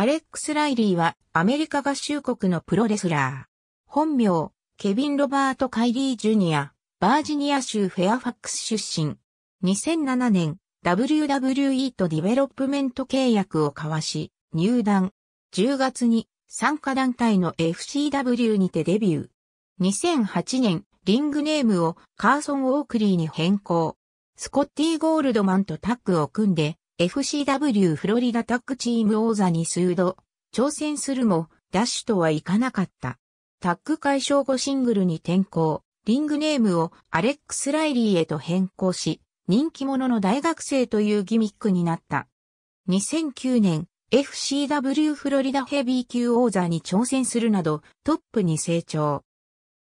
アレックス・ライリーはアメリカ合衆国のプロレスラー。本名、ケビン・ロバート・カイリー・ジュニア、バージニア州フェアファックス出身。2007年、WWE とディベロップメント契約を交わし、入団。10月に、参加団体の FCW にてデビュー。2008年、リングネームをカーソン・オークリーに変更。スコッティ・ゴールドマンとタッグを組んで、FCW フロリダタッグチーム王座に数度、挑戦するも、ダッシュとはいかなかった。タッグ解消後シングルに転向、リングネームをアレックス・ライリーへと変更し、人気者の大学生というギミックになった。2009年、FCW フロリダヘビー級王座に挑戦するなど、トップに成長。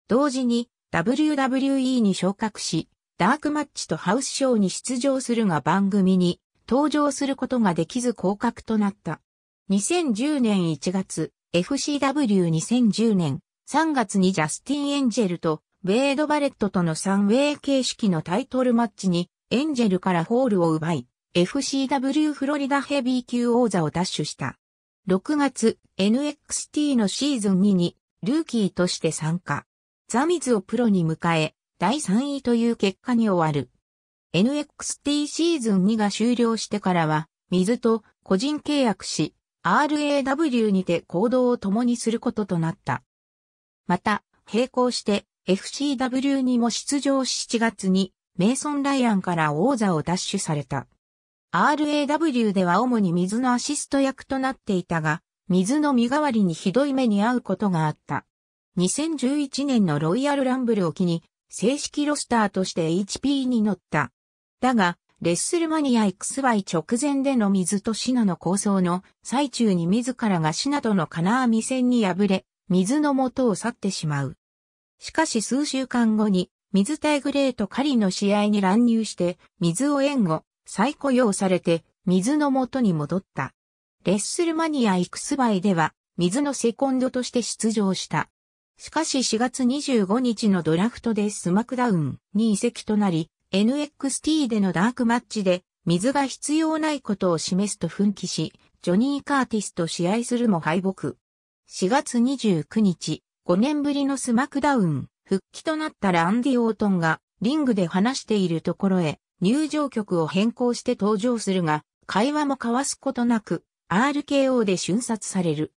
同時に、WWE に昇格し、ダークマッチとハウスショーに出場するが番組に、登場することができず降格となった。2010年1月、FCW2010 年3月にジャスティン・エンジェルとベイド・バレットとの3ウェイ形式のタイトルマッチにエンジェルからホールを奪い、FCW フロリダヘビー級王座を奪取した。6月、NXT のシーズン2にルーキーとして参加。ザミズをプロに迎え、第3位という結果に終わる。NXT シーズン2が終了してからは、水と個人契約し、RAW にて行動を共にすることとなった。また、並行して FCW にも出場し7月に、メイソン・ライアンから王座を奪取された。RAW では主に水のアシスト役となっていたが、水の身代わりにひどい目に遭うことがあった。2011年のロイヤルランブルを機に、正式ロスターとして HP に乗った。だが、レッスルマニア XY 直前での水とシナの構想の最中に自らがシナとの金網戦に敗れ、水の元を去ってしまう。しかし数週間後に、水対グレート狩りの試合に乱入して、水を援護、再雇用されて、水の元に戻った。レッスルマニア X バイでは、水のセコンドとして出場した。しかし4月25日のドラフトでスマクダウンに移籍となり、NXT でのダークマッチで水が必要ないことを示すと奮起し、ジョニー・カーティスと試合するも敗北。4月29日、5年ぶりのスマクダウン、復帰となったランディ・オートンが、リングで話しているところへ、入場曲を変更して登場するが、会話も交わすことなく、RKO で瞬殺される。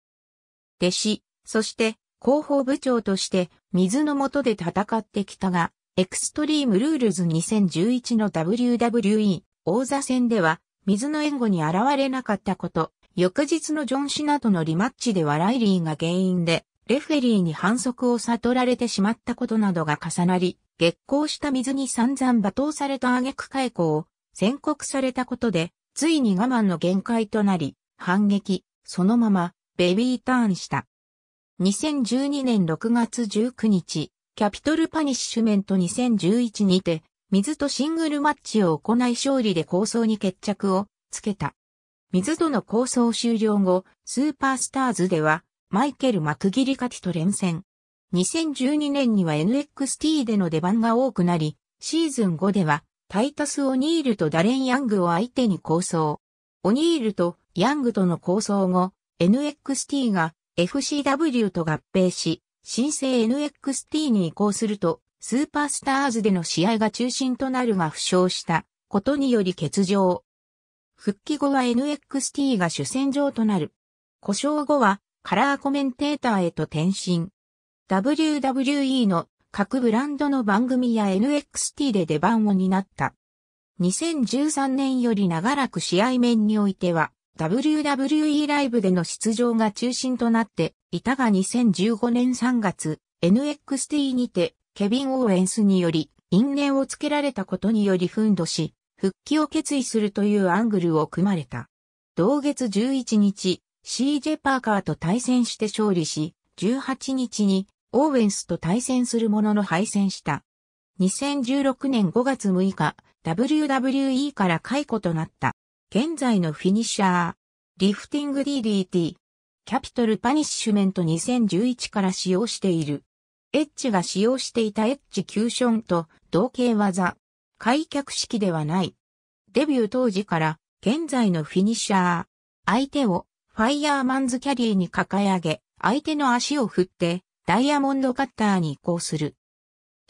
弟子、そして、広報部長として、水の下で戦ってきたが、エクストリームルールズ2011の WWE 王座戦では、水の援護に現れなかったこと、翌日のジョン・シナとのリマッチではライリーが原因で、レフェリーに反則を悟られてしまったことなどが重なり、激行した水に散々罵倒された挙句解雇を宣告されたことで、ついに我慢の限界となり、反撃、そのまま、ベビーターンした。2012年6月19日、キャピトルパニッシュメント2011にて、水とシングルマッチを行い勝利で構想に決着をつけた。水との構想終了後、スーパースターズでは、マイケル・マクギリカティと連戦。2012年には NXT での出番が多くなり、シーズン5では、タイタス・オニールとダレン・ヤングを相手に構想。オニールとヤングとの構想後、NXT が FCW と合併し、新生 NXT に移行すると、スーパースターズでの試合が中心となるが負傷したことにより欠場。復帰後は NXT が主戦場となる。故障後はカラーコメンテーターへと転身。WWE の各ブランドの番組や NXT で出番を担った。2013年より長らく試合面においては、WWE ライブでの出場が中心となっていたが2015年3月、NXT にて、ケビン・オーエンスにより、因縁をつけられたことにより奮闘し、復帰を決意するというアングルを組まれた。同月11日、CJ パーカーと対戦して勝利し、18日にオーウェンスと対戦するものの敗戦した。2016年5月6日、WWE から解雇となった。現在のフィニッシャー、リフティング DDT、キャピトルパニッシュメント2011から使用している。エッジが使用していたエッジキューションと同型技、開脚式ではない。デビュー当時から現在のフィニッシャー、相手をファイヤーマンズキャリーに抱え上げ、相手の足を振ってダイヤモンドカッターに移行する。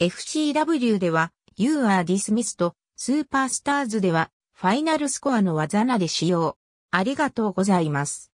FCW では You are dismissed, スーパースターズではファイナルスコアの技なで使用。ありがとうございます。